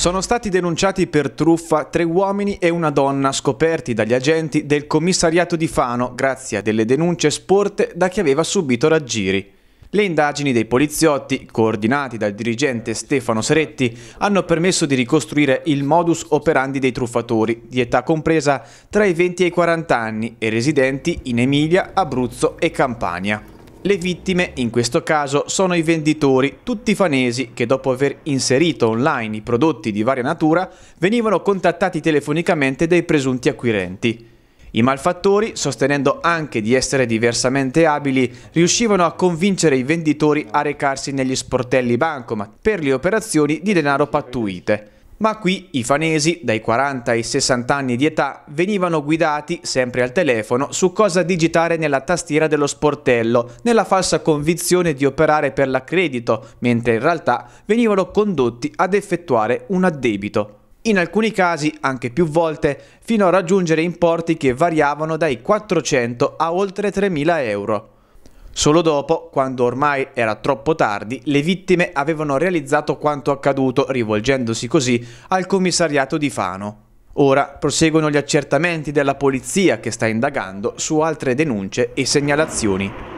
Sono stati denunciati per truffa tre uomini e una donna scoperti dagli agenti del commissariato di Fano grazie a delle denunce sporte da chi aveva subito raggiri. Le indagini dei poliziotti, coordinati dal dirigente Stefano Seretti, hanno permesso di ricostruire il modus operandi dei truffatori, di età compresa tra i 20 e i 40 anni e residenti in Emilia, Abruzzo e Campania. Le vittime, in questo caso, sono i venditori, tutti fanesi, che dopo aver inserito online i prodotti di varia natura, venivano contattati telefonicamente dai presunti acquirenti. I malfattori, sostenendo anche di essere diversamente abili, riuscivano a convincere i venditori a recarsi negli sportelli bancomat per le operazioni di denaro pattuite. Ma qui i fanesi, dai 40 ai 60 anni di età, venivano guidati, sempre al telefono, su cosa digitare nella tastiera dello sportello, nella falsa convinzione di operare per l'accredito, mentre in realtà venivano condotti ad effettuare un addebito. In alcuni casi, anche più volte, fino a raggiungere importi che variavano dai 400 a oltre 3.000 euro. Solo dopo, quando ormai era troppo tardi, le vittime avevano realizzato quanto accaduto, rivolgendosi così al commissariato di Fano. Ora proseguono gli accertamenti della polizia che sta indagando su altre denunce e segnalazioni.